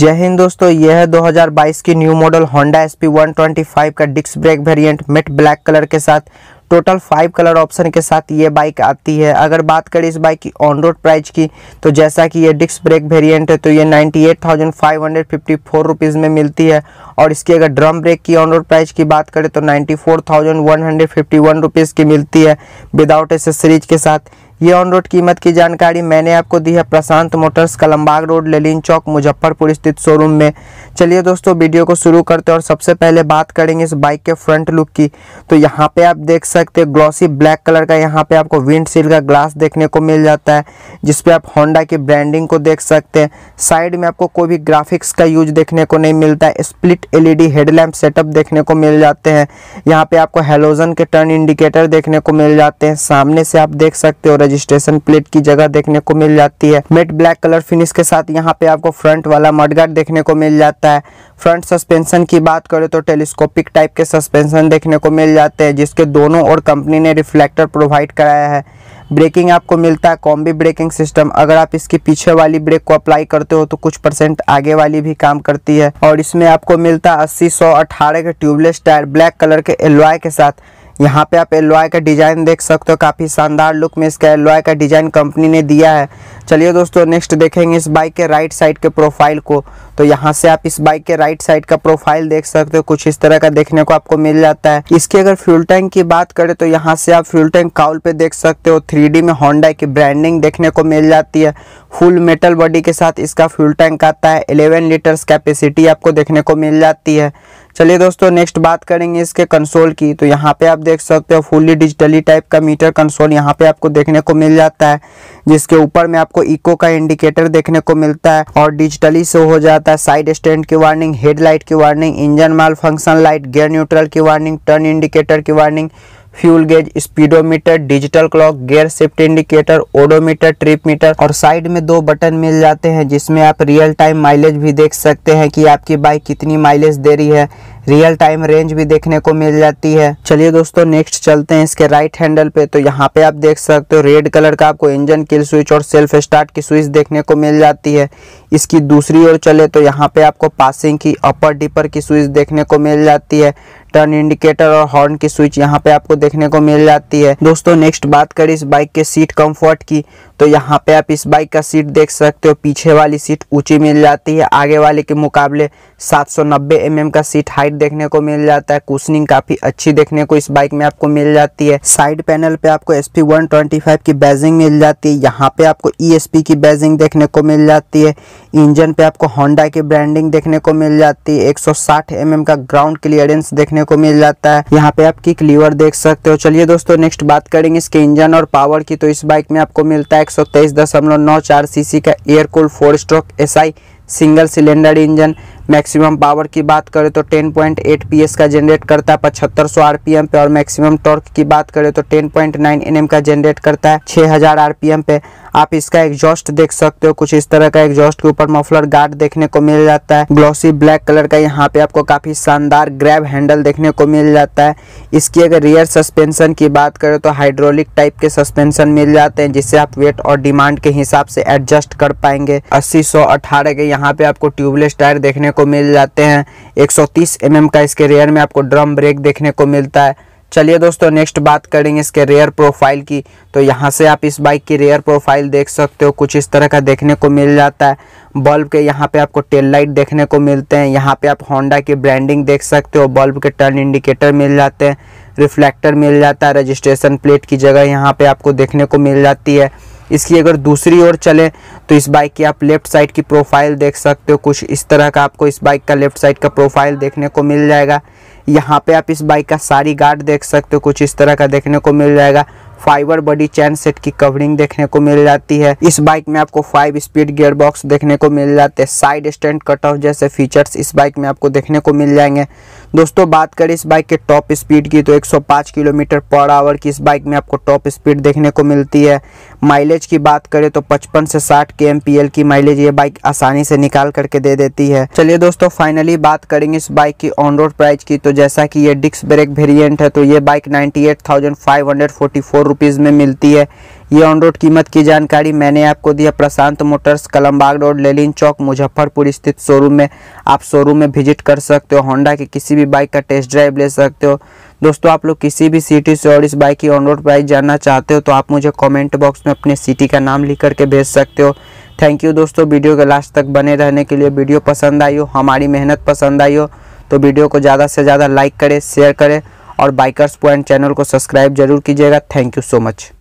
जय हिंद दोस्तों यह है 2022 की new model Honda S P का disc brake variant matte black colour के साथ टोटल फाइव कलर ऑप्शन के साथ ये बाइक आती है अगर बात करें इस बाइक की ऑन रोड प्राइस की तो जैसा कि ये डिस्क ब्रेक वेरिएंट है तो ये ninety eight thousand five hundred fifty four rupees में मिलती है और इसकी अगर ड्रम ब्रेक की ऑन रोड प्राइस की बात करें तो ninety four thousand one hundred fifty one rupees की मिलती है विदाउट एसेसरीज के साथ ये ऑन रोड कीमत की जानकारी मैंने आपको दी है Prashant Motors Kalambag Road Lenin Chowk Muzaffarpur स्थित शोरूम में चलिए दोस्तों वीडियो को शुरू करते हैं और सबसे पहले बात करेंगे इस बाइक के फ्रंट लुक की तो यहाँ पे आप देख सकते हैं ग्लॉसी ब्लैक कलर का यहाँ पे आपको सील का ग्लास देखने को मिल जाता है जिसपे आप होंडा की ब्रांडिंग को देख सकते हैं साइड में आपको कोई भी ग्राफिक्स का यूज देखने को नहीं मिलता है स्प्लिट एलईडी हेडलैम्प सेटअप देखने को मिल जाते हैं यहाँ पे आपको हेलोजन के टर्न इंडिकेटर देखने को मिल जाते हैं सामने से आप देख सकते हो रजिस्ट्रेशन प्लेट की जगह देखने को मिल जाती है मेट ब्लैक कलर फिनिश के साथ यहाँ पे आपको फ्रंट वाला मडगार्ड देखने को मिल जाता है फ्रंट सस्पेंशन की बात करें तो टेलीस्कोपिक टाइप के सस्पेंशन देखने को मिल जाते हैं जिसके दोनों और कंपनी ने रिफ्लेक्टर प्रोवाइड कराया है ब्रेकिंग आपको मिलता है कॉम्बी ब्रेकिंग सिस्टम अगर आप इसके पीछे वाली ब्रेक को अप्लाई करते हो तो कुछ परसेंट आगे वाली भी काम करती है और इसमें आपको मिलता है अस्सी सौ अठारह के ट्यूबलेस टायर ब्लैक कलर के एलवाई के साथ यहाँ पे आप एलवाई का डिज़ाइन देख सकते हो काफ़ी शानदार लुक में इसका एलवाई का डिज़ाइन कंपनी ने दिया है चलिए दोस्तों नेक्स्ट देखेंगे इस बाइक के राइट साइड के प्रोफाइल को तो यहाँ से आप इस बाइक के राइट साइड का प्रोफाइल देख सकते हो कुछ इस तरह का देखने को आपको मिल जाता है इसके अगर फ्यूल टैंक की बात करें तो यहाँ से आप फ्यूल टैंक काउल पे देख सकते हो थ्री में होंडा की ब्रांडिंग देखने को मिल जाती है फुल मेटल बॉडी के साथ इसका फ्यूल टैंक आता है इलेवन लीटर्स कैपेसिटी आपको देखने को मिल जाती है चलिए दोस्तों नेक्स्ट बात करेंगे इसके कंसोल की तो यहाँ पे आप देख सकते हो फुल्ली डिजिटली टाइप का मीटर कंसोल यहाँ पे आपको देखने को मिल जाता है जिसके ऊपर में आपको इको का इंडिकेटर देखने को मिलता है और डिजिटली से हो जाता है साइड स्टैंड की वार्निंग हेडलाइट की warning engine malfunction light gear neutral की वार्निंग टर्न इंडिकेटर की warning fuel gauge speedometer digital clock gear shift indicator odometer trip meter और साइड में दो बटन मिल जाते हैं जिसमें आप रियल टाइम माइलेज भी देख सकते हैं कि आपकी बाइक कितनी माइलेज दे रही है रियल टाइम रेंज भी देखने को मिल जाती है चलिए दोस्तों नेक्स्ट चलते हैं इसके राइट हैंडल पे तो यहाँ पे आप देख सकते हो रेड कलर का आपको इंजन किल स्विच और सेल्फ स्टार्ट की स्विच देखने को मिल जाती है इसकी दूसरी ओर चले तो यहाँ पे आपको पासिंग की अपर डिपर की स्विच देखने को मिल जाती है टर्न इंडिकेटर और हॉर्न की स्विच यहाँ पे आपको देखने को मिल जाती है दोस्तों नेक्स्ट बात करें इस बाइक के सीट कंफर्ट की तो यहाँ पे आप इस बाइक का सीट देख सकते हो पीछे वाली सीट ऊंची मिल जाती है आगे वाले के मुकाबले 790 सौ का सीट हाइट देखने को मिल जाता है कुशनिंग काफी अच्छी देखने को इस बाइक में आपको मिल जाती है साइड पैनल पे आपको एस पी की बैजिंग मिल जाती है यहाँ पे आपको ई e की बैजिंग देखने को मिल जाती है इंजन पे आपको होंडा की ब्रांडिंग देखने को मिल जाती है एक सौ mm का ग्राउंड क्लियरेंस देखने को मिल जाता है यहाँ पे आप किक लीवर देख सकते हो चलिए दोस्तों नेक्स्ट बात करेंगे इसके इंजन और पावर की तो इस बाइक में आपको मिलता है सौ तेईस दशमलव नौ चार सी का air cool four stroke SI single cylinder engine maximum power की बात करें तो 10.8 पीएस का जनरेट करता है पचहत्तर सौ आरपीएम पे और मैक्सिमम टॉर्क की बात करें तो 10.9 एनएम का जनरेट करता है 6000 आरपीएम पे आप इसका एग्जॉस्ट देख सकते हो कुछ इस तरह का एग्जॉस्ट के ऊपर मफलर गार्ड देखने को मिल जाता है ग्लॉसी ब्लैक कलर का यहाँ पे आपको काफी शानदार ग्रैब हैंडल देखने को मिल जाता है इसकी अगर रियर सस्पेंशन की बात करें तो हाइड्रोलिक टाइप के सस्पेंशन मिल जाते हैं जिससे आप वेट और डिमांड के हिसाब से एडजस्ट कर पाएंगे अस्सी सौ अठारह के यहाँ पे आपको ट्यूबलेस टायर देखने को मिल जाते हैं एक सौ mm का इसके रेयर में आपको ड्रम ब्रेक देखने को मिलता है चलिए दोस्तों नेक्स्ट बात करेंगे इसके रेयर प्रोफाइल की तो यहाँ से आप इस बाइक की रेयर प्रोफाइल देख सकते हो कुछ इस तरह का देखने को मिल जाता है बल्ब के यहाँ पे आपको टेल लाइट देखने को मिलते हैं यहाँ पे आप होंडा की ब्रांडिंग देख सकते हो बल्ब के टर्न इंडिकेटर मिल जाते हैं रिफ्लेक्टर मिल जाता है रजिस्ट्रेशन प्लेट की जगह यहाँ पर आपको देखने को मिल जाती है इसकी अगर दूसरी ओर चले तो इस बाइक की आप लेफ्ट साइड की प्रोफाइल देख सकते हो कुछ इस तरह का आपको इस बाइक का लेफ्ट साइड का प्रोफाइल देखने को मिल जाएगा यहाँ पे आप इस बाइक का सारी गार्ड देख सकते हो कुछ इस तरह का देखने को मिल जाएगा फाइबर बॉडी चैन सेट की कवरिंग देखने को मिल जाती है इस बाइक में आपको फाइव स्पीड गियर बॉक्स देखने को मिल जाते हैं साइड स्टैंड कट ऑफ जैसे फीचर्स इस बाइक में आपको देखने को मिल जाएंगे दोस्तों बात करें इस बाइक के टॉप स्पीड की तो 105 किलोमीटर पर आवर की इस बाइक में आपको टॉप स्पीड देखने को मिलती है माइलेज की बात करें तो 55 से 60 के की माइलेज ये बाइक आसानी से निकाल करके दे देती है चलिए दोस्तों फाइनली बात करेंगे इस बाइक की ऑन रोड प्राइस की तो जैसा कि ये डिस्क ब्रेक वेरिएंट है तो ये बाइक नाइन्टी एट में मिलती है ये ऑन रोड कीमत की जानकारी मैंने आपको दिया Prashant Motors Kalambag Road Lenin Chowk Muzaffarpur स्थित शोरूम में आप शोरूम में विजिट कर सकते हो होंडा की किसी भी बाइक का टेस्ट ड्राइव ले सकते हो दोस्तों आप लोग किसी भी सिटी से और इस बाइक की ऑनरोड प्राइस जानना चाहते हो तो आप मुझे कमेंट बॉक्स में अपने सिटी का नाम लिख करके भेज सकते हो थैंक यू दोस्तों वीडियो के लास्ट तक बने रहने के लिए वीडियो पसंद आई हो हमारी मेहनत पसंद आई हो तो वीडियो को ज़्यादा से ज़्यादा लाइक करें शेयर करें और बाइकर्स पॉइंट चैनल को सब्सक्राइब जरूर कीजिएगा थैंक यू सो मच